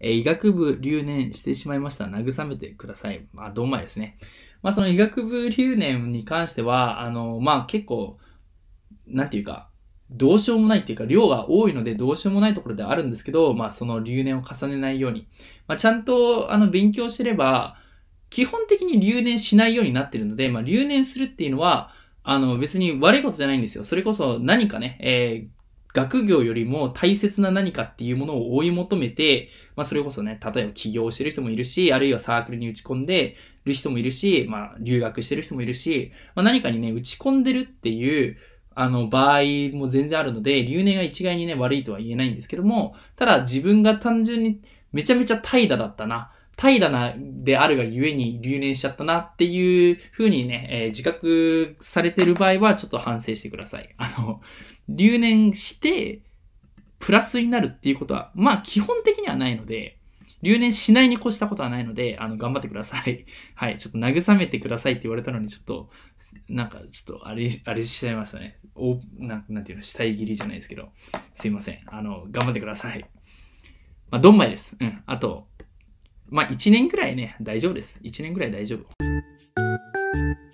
え医学部留年してしまいました。慰めてください。まあ、どんまいですね。まあ、その医学部留年に関しては、あの、まあ、結構、なんていうか、どうしようもないっていうか、量が多いのでどうしようもないところではあるんですけど、まあ、その留年を重ねないように。まあ、ちゃんと、あの、勉強してれば、基本的に留年しないようになってるので、まあ、留年するっていうのは、あの、別に悪いことじゃないんですよ。それこそ何かね、えー、学業よりも大切な何かっていうものを追い求めて、まあそれこそね、例えば起業してる人もいるし、あるいはサークルに打ち込んでる人もいるし、まあ留学してる人もいるし、まあ何かにね、打ち込んでるっていう、あの、場合も全然あるので、留年が一概にね、悪いとは言えないんですけども、ただ自分が単純にめちゃめちゃ怠惰だったな。怠惰なであるがゆえに留年しちゃったなっていう風にね、えー、自覚されてる場合はちょっと反省してください。あの、留年して、プラスになるっていうことは、まあ基本的にはないので、留年しないに越したことはないので、あの、頑張ってください。はい。ちょっと慰めてくださいって言われたのに、ちょっと、なんか、ちょっと、あれ、あれしちゃいましたね。お、なんなんていうの、死体切りじゃないですけど、すいません。あの、頑張ってください。まあ、ドンマイです。うん。あと、まあ1年ぐらいね、大丈夫です。1年ぐらい大丈夫。